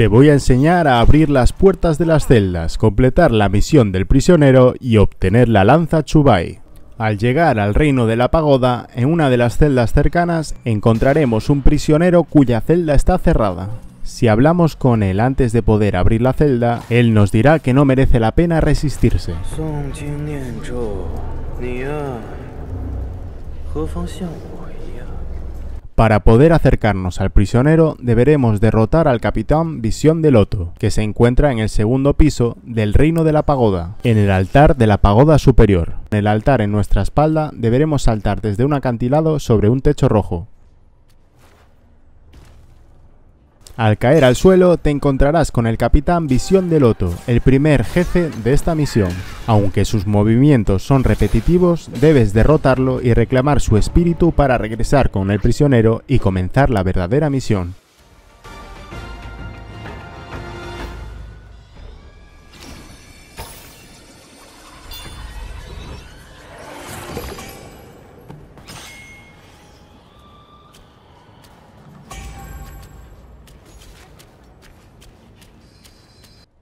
Te voy a enseñar a abrir las puertas de las celdas, completar la misión del prisionero y obtener la lanza Chubai. Al llegar al reino de la pagoda, en una de las celdas cercanas encontraremos un prisionero cuya celda está cerrada. Si hablamos con él antes de poder abrir la celda, él nos dirá que no merece la pena resistirse. Para poder acercarnos al prisionero deberemos derrotar al capitán Visión de Loto, que se encuentra en el segundo piso del Reino de la Pagoda, en el altar de la Pagoda Superior. En el altar en nuestra espalda deberemos saltar desde un acantilado sobre un techo rojo, Al caer al suelo te encontrarás con el capitán Visión de Loto, el primer jefe de esta misión. Aunque sus movimientos son repetitivos, debes derrotarlo y reclamar su espíritu para regresar con el prisionero y comenzar la verdadera misión.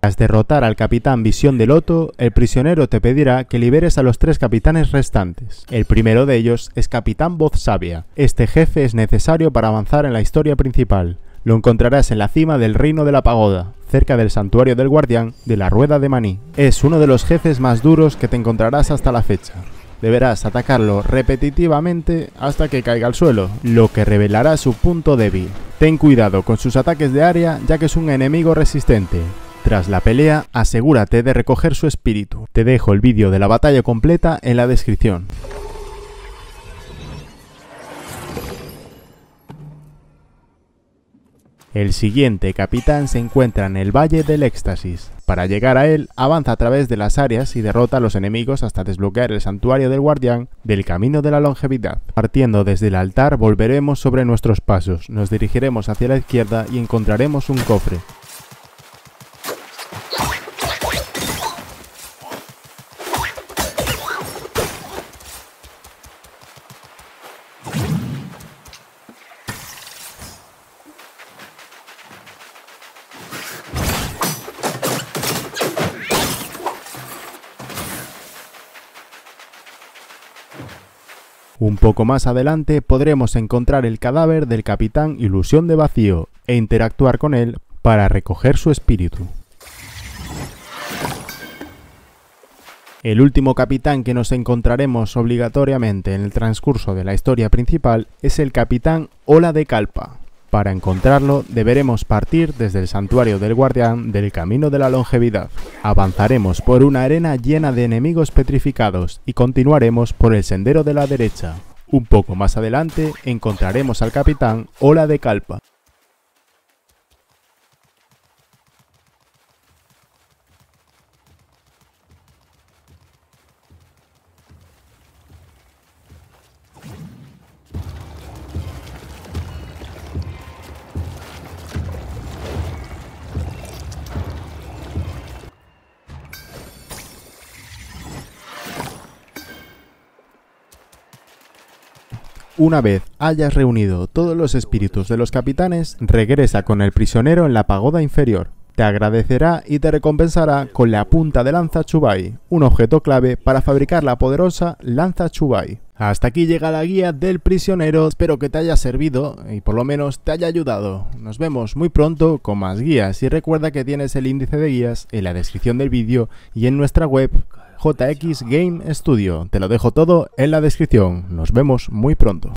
Tras derrotar al capitán Visión de Loto, el prisionero te pedirá que liberes a los tres capitanes restantes. El primero de ellos es Capitán Voz Sabia. Este jefe es necesario para avanzar en la historia principal. Lo encontrarás en la cima del Reino de la Pagoda, cerca del santuario del guardián de la Rueda de Maní. Es uno de los jefes más duros que te encontrarás hasta la fecha. Deberás atacarlo repetitivamente hasta que caiga al suelo, lo que revelará su punto débil. Ten cuidado con sus ataques de área ya que es un enemigo resistente. Tras la pelea, asegúrate de recoger su espíritu. Te dejo el vídeo de la batalla completa en la descripción. El siguiente capitán se encuentra en el Valle del Éxtasis. Para llegar a él, avanza a través de las áreas y derrota a los enemigos hasta desbloquear el santuario del guardián del Camino de la Longevidad. Partiendo desde el altar volveremos sobre nuestros pasos, nos dirigiremos hacia la izquierda y encontraremos un cofre. Un poco más adelante podremos encontrar el cadáver del capitán Ilusión de Vacío e interactuar con él para recoger su espíritu. El último capitán que nos encontraremos obligatoriamente en el transcurso de la historia principal es el capitán Ola de Calpa, para encontrarlo deberemos partir desde el santuario del guardián del camino de la longevidad. Avanzaremos por una arena llena de enemigos petrificados y continuaremos por el sendero de la derecha. Un poco más adelante encontraremos al capitán Ola de Calpa, Una vez hayas reunido todos los espíritus de los capitanes, regresa con el prisionero en la pagoda inferior. Te agradecerá y te recompensará con la punta de lanza Chubai, un objeto clave para fabricar la poderosa lanza Chubai. Hasta aquí llega la guía del prisionero, espero que te haya servido y por lo menos te haya ayudado. Nos vemos muy pronto con más guías y recuerda que tienes el índice de guías en la descripción del vídeo y en nuestra web JX Game Studio. Te lo dejo todo en la descripción. Nos vemos muy pronto.